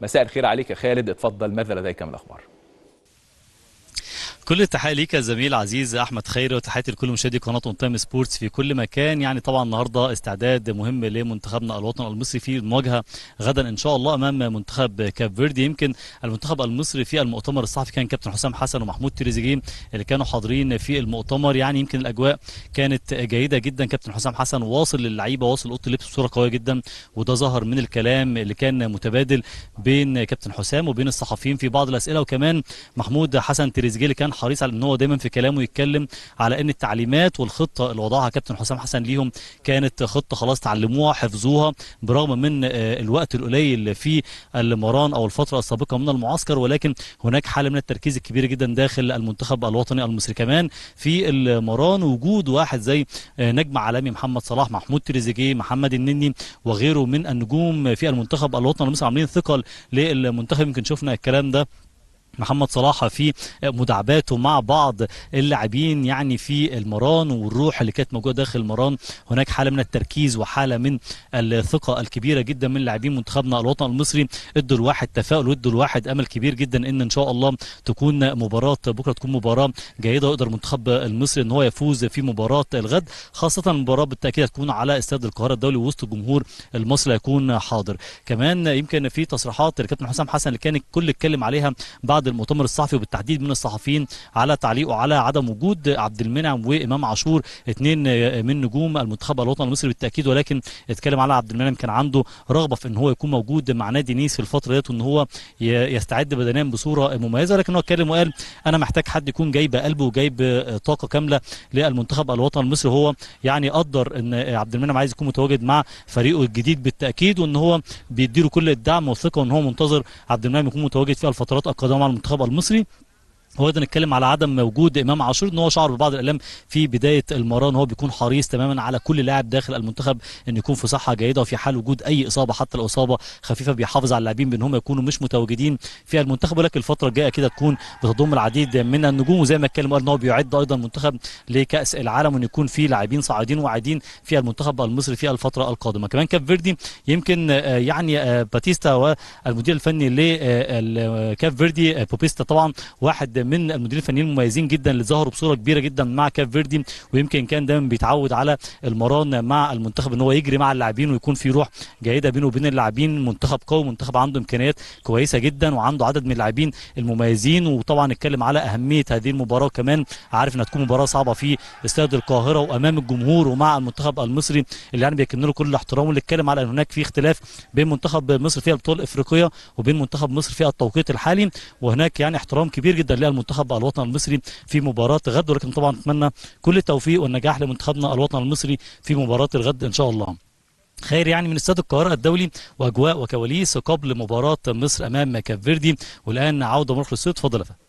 مساء الخير عليك يا خالد اتفضل ماذا لديك من الاخبار كل التحية ليك يا زميل عزيز احمد خيري وتحياتي لكل مشاهدي قناه اون تايم سبورتس في كل مكان يعني طبعا النهارده استعداد مهم لمنتخبنا الوطني المصري في المواجهه غدا ان شاء الله امام منتخب كاب فيردي يمكن المنتخب المصري في المؤتمر الصحفي كان كابتن حسام حسن ومحمود تريزيجيه اللي كانوا حاضرين في المؤتمر يعني يمكن الاجواء كانت جيده جدا كابتن حسام حسن واصل للعيبه واصل اوضه اللبس بصوره قويه جدا وده ظهر من الكلام اللي كان متبادل بين كابتن حسام وبين الصحفيين في بعض الاسئله وكمان محمود حسن تريزيجيه اللي كان حريص على ان هو دايما في كلامه يتكلم على ان التعليمات والخطه اللي وضعها كابتن حسام حسن ليهم كانت خطه خلاص تعلموها حفظوها برغم من آه، الوقت القليل في المران او الفتره السابقه من المعسكر ولكن هناك حاله من التركيز الكبير جدا داخل المنتخب الوطني المصري كمان في المران وجود واحد زي آه، نجم عالمي محمد صلاح محمود تريزيجيه محمد النني وغيره من النجوم في المنتخب الوطني المصري عاملين ثقل للمنتخب يمكن شفنا الكلام ده محمد صلاح في مداعباته مع بعض اللاعبين يعني في المران والروح اللي كانت موجوده داخل المران هناك حاله من التركيز وحاله من الثقه الكبيره جدا من لاعبين منتخبنا الوطن المصري ادوا الواحد تفاؤل وادوا الواحد امل كبير جدا ان ان شاء الله تكون مباراه بكره تكون مباراه جيده ويقدر المنتخب المصري ان هو يفوز في مباراه الغد خاصه المباراه بالتاكيد هتكون على استاد القاهره الدولي وسط الجمهور المصري هيكون حاضر كمان يمكن في تصريحات الكابتن حسام حسن اللي كان الكل اتكلم عليها بعد المؤتمر الصحفي وبالتحديد من الصحفيين على تعليقه على عدم وجود عبد المنعم وامام عاشور اثنين من نجوم المنتخب الوطني المصري بالتاكيد ولكن اتكلم على عبد المنعم كان عنده رغبه في ان هو يكون موجود مع نادي نيس في الفتره ديت وان هو يستعد بدنيا بصوره مميزه ولكن هو اتكلم وقال انا محتاج حد يكون جايب قلبه وجايب طاقه كامله للمنتخب الوطني المصري هو يعني قدر ان عبد المنعم عايز يكون متواجد مع فريقه الجديد بالتاكيد وان هو بيديله كل الدعم والثقه وان هو منتظر عبد المنعم يكون متواجد في الفترات القادمه مع المنتخب المصري هو ده نتكلم على عدم وجود امام عاشور ان هو شعر ببعض الالام في بدايه المباراه ان هو بيكون حريص تماما على كل لاعب داخل المنتخب ان يكون في صحه جيده وفي حال وجود اي اصابه حتى لو اصابه خفيفه بيحافظ على اللاعبين بان هم يكونوا مش متواجدين في المنتخب ولكن الفتره الجايه كده تكون بتضم العديد من النجوم وزي ما اتكلم قال ان هو بيعد ايضا المنتخب لكاس العالم وان يكون في لاعبين صاعدين واعدين في المنتخب المصري في الفتره القادمه كمان كاب فيردي يمكن آه، يعني آه، باتيستا والمدير الفني لكاب فيردي آه، بوبيستا طبعا واحد من المديرين الفنيين المميزين جدا اللي ظهروا بصوره كبيره جدا مع كاب فيردي ويمكن كان دايما بيتعود على المران مع المنتخب ان هو يجري مع اللاعبين ويكون في روح جيده بينه وبين اللاعبين منتخب قوي منتخب عنده امكانيات كويسه جدا وعنده عدد من اللاعبين المميزين وطبعا اتكلم على اهميه هذه المباراه كمان عارف انها تكون مباراه صعبه في استاد القاهره وامام الجمهور ومع المنتخب المصري اللي يعني بيكن له كل الاحترام واللي اتكلم على ان هناك في اختلاف بين منتخب مصر في البطوله الافريقيه وبين منتخب مصر في التوقيت الحالي وهناك يعني احترام كبير جدا فيها المنتخب الوطني المصري في مباراه غد ولكن طبعا نتمنى كل التوفيق والنجاح لمنتخبنا الوطني المصري في مباراه الغد ان شاء الله خير يعني من استاد القاهره الدولي واجواء وكواليس قبل مباراه مصر امام كاب فيردي والان عوده مرخص تفضل يا فندم